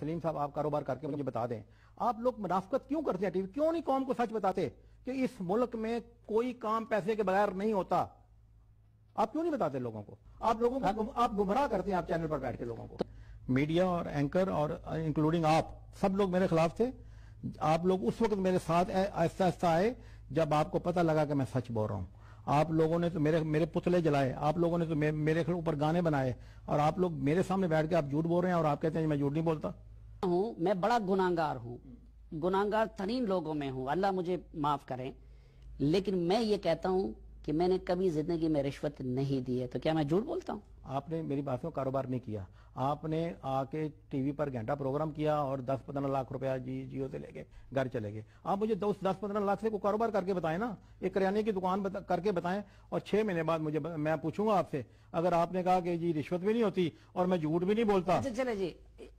सलीम साहब आप कारोबार करके मुझे बता दें आप लोग मुनाफ्त क्यों करते हैं टीवी क्यों नहीं कौम को सच बताते कि इस मुल्क में कोई काम पैसे के बगैर नहीं होता आप क्यों नहीं बताते लोगों को आप लोगों को गुम, आप गुमराह करते हैं आप चैनल पर बैठ के लोगों को मीडिया और एंकर और इंक्लूडिंग आप सब लोग मेरे खिलाफ थे आप लोग उस वक्त मेरे साथ आहिस्ता आहिस्ता आए जब आपको पता लगा कि मैं सच बोल रहा हूं आप लोगों ने तो मेरे मेरे पुतले जलाए आप लोगों ने तो मे, मेरे ऊपर गाने बनाए और आप लोग मेरे सामने बैठ के आप झूठ बोल रहे हैं और आप कहते हैं मैं झूठ नहीं बोलता हूँ मैं बड़ा गुनागार हूँ गुनागार तरीन लोगों में हूँ अल्लाह मुझे माफ करें लेकिन मैं ये कहता हूँ कि मैंने कभी जिंदगी में रिश्वत नहीं दी है तो क्या मैं झूठ बोलता हूँ आपने मेरी बात में कारोबार नहीं किया आपने आके टीवी पर घंटा प्रोग्राम किया और 10-15 लाख रुपया जी जियो से लेके घर चले गए आप मुझे दस दस पंद्रह लाख से को कारोबार करके बताएं ना एक करियाने की दुकान बता, करके बताएं और छह महीने बाद मुझे मैं पूछूंगा आपसे अगर आपने कहा कि जी रिश्वत भी नहीं होती और मैं झूठ भी नहीं बोलता अच्छा, चले जी